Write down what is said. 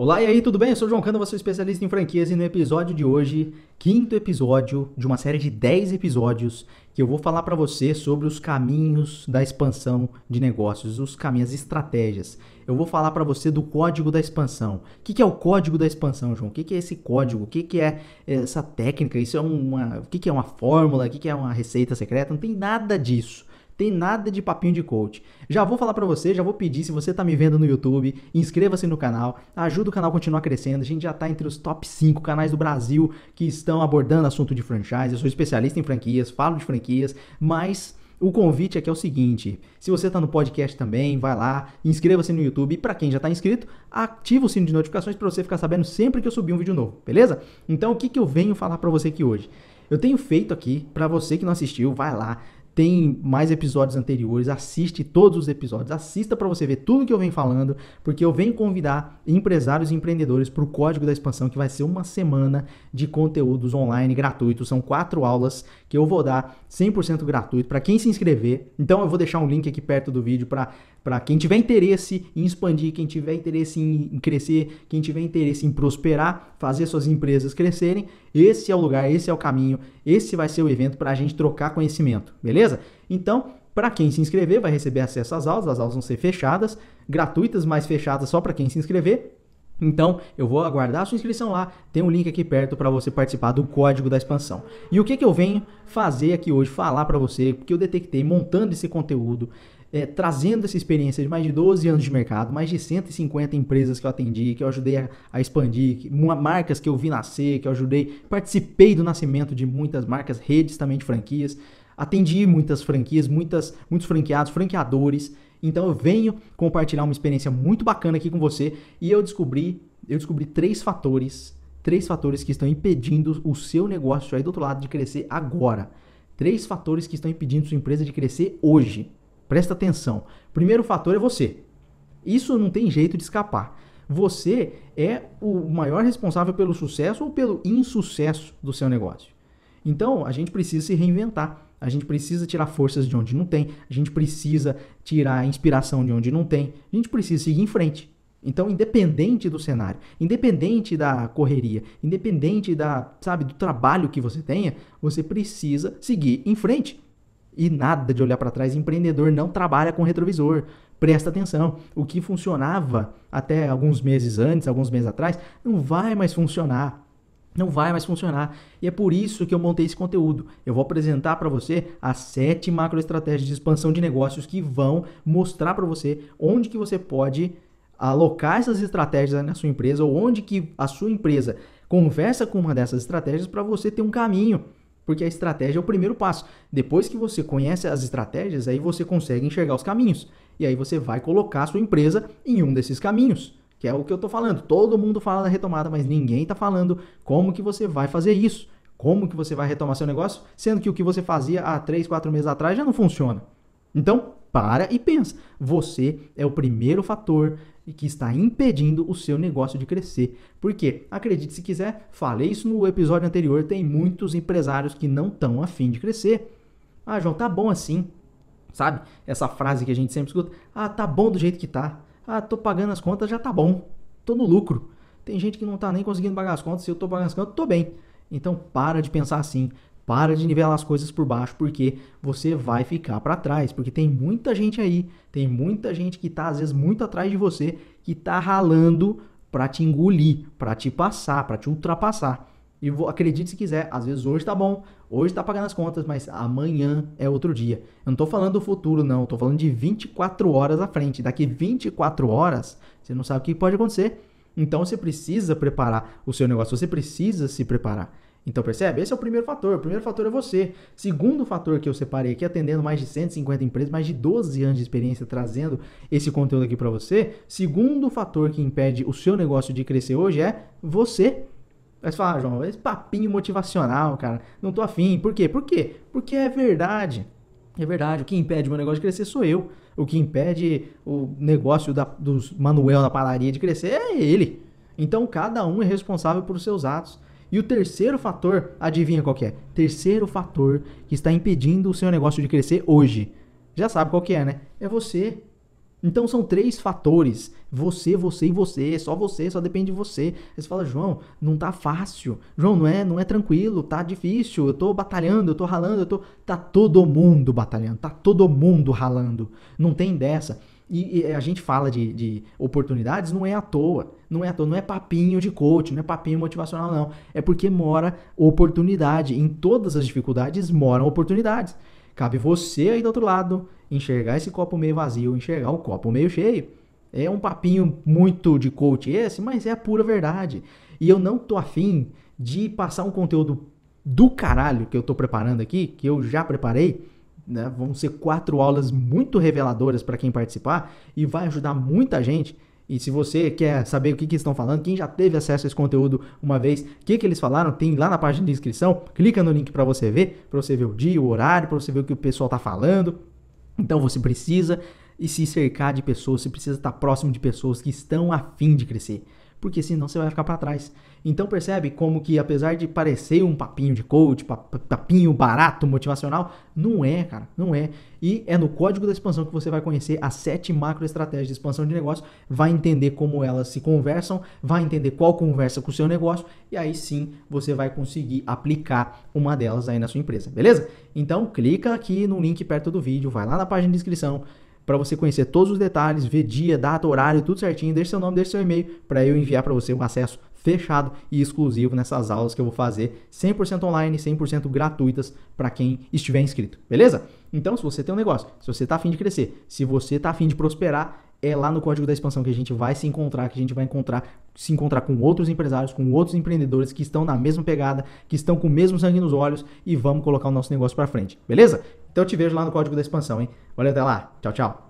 Olá, e aí, tudo bem? Eu sou o João Cano, sou é especialista em franquias e no episódio de hoje, quinto episódio de uma série de 10 episódios que eu vou falar para você sobre os caminhos da expansão de negócios, os caminhos, as estratégias. Eu vou falar para você do código da expansão. O que, que é o código da expansão, João? O que, que é esse código? O que, que é essa técnica? Isso é uma, o que, que é uma fórmula? O que, que é uma receita secreta? Não tem nada disso. Tem nada de papinho de coach. Já vou falar para você, já vou pedir, se você tá me vendo no YouTube, inscreva-se no canal, ajuda o canal a continuar crescendo. A gente já tá entre os top 5 canais do Brasil que estão abordando assunto de franchise. Eu sou especialista em franquias, falo de franquias, mas o convite aqui é o seguinte: se você está no podcast também, vai lá, inscreva-se no YouTube. E para quem já está inscrito, ativa o sino de notificações para você ficar sabendo sempre que eu subir um vídeo novo, beleza? Então, o que, que eu venho falar para você aqui hoje? Eu tenho feito aqui, para você que não assistiu, vai lá, tem mais episódios anteriores, assiste todos os episódios, assista para você ver tudo que eu venho falando, porque eu venho convidar empresários e empreendedores para o Código da Expansão, que vai ser uma semana de conteúdos online gratuitos. São quatro aulas que eu vou dar 100% gratuito para quem se inscrever. Então eu vou deixar um link aqui perto do vídeo para para quem tiver interesse em expandir, quem tiver interesse em crescer, quem tiver interesse em prosperar, fazer suas empresas crescerem, esse é o lugar, esse é o caminho, esse vai ser o evento para a gente trocar conhecimento, beleza? Então, para quem se inscrever, vai receber acesso às aulas. As aulas vão ser fechadas, gratuitas, mas fechadas só para quem se inscrever. Então, eu vou aguardar a sua inscrição lá. Tem um link aqui perto para você participar do código da expansão. E o que, que eu venho fazer aqui hoje? Falar para você, porque eu detectei montando esse conteúdo, é, trazendo essa experiência de mais de 12 anos de mercado, mais de 150 empresas que eu atendi, que eu ajudei a, a expandir, que, uma, marcas que eu vi nascer, que eu ajudei, participei do nascimento de muitas marcas, redes também de franquias, atendi muitas franquias, muitas, muitos franqueados, franqueadores. Então eu venho compartilhar uma experiência muito bacana aqui com você e eu descobri, eu descobri três fatores, três fatores que estão impedindo o seu negócio aí do outro lado de crescer agora. Três fatores que estão impedindo sua empresa de crescer hoje. Presta atenção. Primeiro fator é você. Isso não tem jeito de escapar. Você é o maior responsável pelo sucesso ou pelo insucesso do seu negócio. Então, a gente precisa se reinventar. A gente precisa tirar forças de onde não tem, a gente precisa tirar inspiração de onde não tem, a gente precisa seguir em frente. Então, independente do cenário, independente da correria, independente da, sabe, do trabalho que você tenha, você precisa seguir em frente. E nada de olhar para trás. Empreendedor não trabalha com retrovisor. Presta atenção. O que funcionava até alguns meses antes, alguns meses atrás, não vai mais funcionar. Não vai mais funcionar. E é por isso que eu montei esse conteúdo. Eu vou apresentar para você as sete macroestratégias de expansão de negócios que vão mostrar para você onde que você pode alocar essas estratégias na sua empresa ou onde que a sua empresa conversa com uma dessas estratégias para você ter um caminho porque a estratégia é o primeiro passo. Depois que você conhece as estratégias, aí você consegue enxergar os caminhos. E aí você vai colocar a sua empresa em um desses caminhos, que é o que eu estou falando. Todo mundo fala da retomada, mas ninguém está falando como que você vai fazer isso. Como que você vai retomar seu negócio, sendo que o que você fazia há 3, 4 meses atrás já não funciona. Então, para e pensa. Você é o primeiro fator e que está impedindo o seu negócio de crescer. Porque, acredite se quiser, falei isso no episódio anterior, tem muitos empresários que não estão afim de crescer. Ah, João, tá bom assim. Sabe? Essa frase que a gente sempre escuta: "Ah, tá bom do jeito que tá. Ah, tô pagando as contas, já tá bom. Tô no lucro." Tem gente que não tá nem conseguindo pagar as contas, se eu tô pagando as contas, tô bem. Então para de pensar assim. Para de nivelar as coisas por baixo, porque você vai ficar para trás. Porque tem muita gente aí, tem muita gente que está às vezes muito atrás de você, que está ralando para te engolir, para te passar, para te ultrapassar. E vou, acredite se quiser, às vezes hoje tá bom, hoje tá pagando as contas, mas amanhã é outro dia. Eu não tô falando do futuro, não, eu tô falando de 24 horas à frente. Daqui 24 horas, você não sabe o que pode acontecer. Então você precisa preparar o seu negócio, você precisa se preparar. Então percebe? Esse é o primeiro fator. O primeiro fator é você. Segundo fator que eu separei aqui, atendendo mais de 150 empresas, mais de 12 anos de experiência trazendo esse conteúdo aqui para você. Segundo fator que impede o seu negócio de crescer hoje é você. Vai você fala, ah, João, esse papinho motivacional, cara, não tô afim. Por quê? Por quê? Porque é verdade. É verdade, o que impede o meu negócio de crescer sou eu. O que impede o negócio da, dos Manuel na padaria de crescer é ele. Então cada um é responsável por seus atos. E o terceiro fator, adivinha qual que é? Terceiro fator que está impedindo o seu negócio de crescer hoje. Já sabe qual que é, né? É você. Então são três fatores: você, você e você, só você, só depende de você. Aí você fala, João, não tá fácil. João, não é, não é tranquilo, tá difícil. Eu tô batalhando, eu tô ralando, eu tô tá todo mundo batalhando, tá todo mundo ralando. Não tem dessa. E, e eh, a gente fala de, de, oportunidades, não é à toa. Não é à toa, não é papinho de coach, não é papinho motivacional, não. É porque mora oportunidade. Em todas as dificuldades moram oportunidades. Cabe você aí do outro lado enxergar esse copo meio vazio, enxergar o copo meio cheio. É um papinho muito de coach esse, mas é a pura verdade. E eu não tô afim de passar um conteúdo do caralho que eu tô preparando aqui, que eu já preparei, né? Vão ser quatro aulas muito reveladoras para quem participar e vai ajudar muita gente. E se você quer saber o que, que estão falando, quem já teve acesso a esse conteúdo uma vez, o que, que eles falaram, tem lá na página de inscrição. Clica no link para você ver, para você ver o dia, o horário, para você ver o que o pessoal está falando. Então você precisa e se cercar de pessoas, você precisa estar próximo de pessoas que estão afim de crescer porque senão você vai ficar para trás. Então percebe como que apesar de parecer um papinho de coach, papinho barato, motivacional, não é, cara, não é. E é no código da expansão que você vai conhecer as sete macro estratégias de expansão de negócio, vai entender como elas se conversam, vai entender qual conversa com o seu negócio e aí sim você vai conseguir aplicar uma delas aí na sua empresa, beleza? Então clica aqui no link perto do vídeo, vai lá na página de inscrição, para você conhecer todos os detalhes, ver dia, data, horário, tudo certinho. Deixe seu nome, deixe seu e-mail para eu enviar para você um acesso fechado e exclusivo nessas aulas que eu vou fazer 100% online, 100% gratuitas para quem estiver inscrito, beleza? Então, se você tem um negócio, se você está afim de crescer, se você está afim de prosperar, é lá no código da expansão que a gente vai se encontrar, que a gente vai encontrar, se encontrar com outros empresários, com outros empreendedores que estão na mesma pegada, que estão com o mesmo sangue nos olhos e vamos colocar o nosso negócio para frente, beleza? Então eu te vejo lá no código da expansão, hein? Valeu até lá. Tchau, tchau.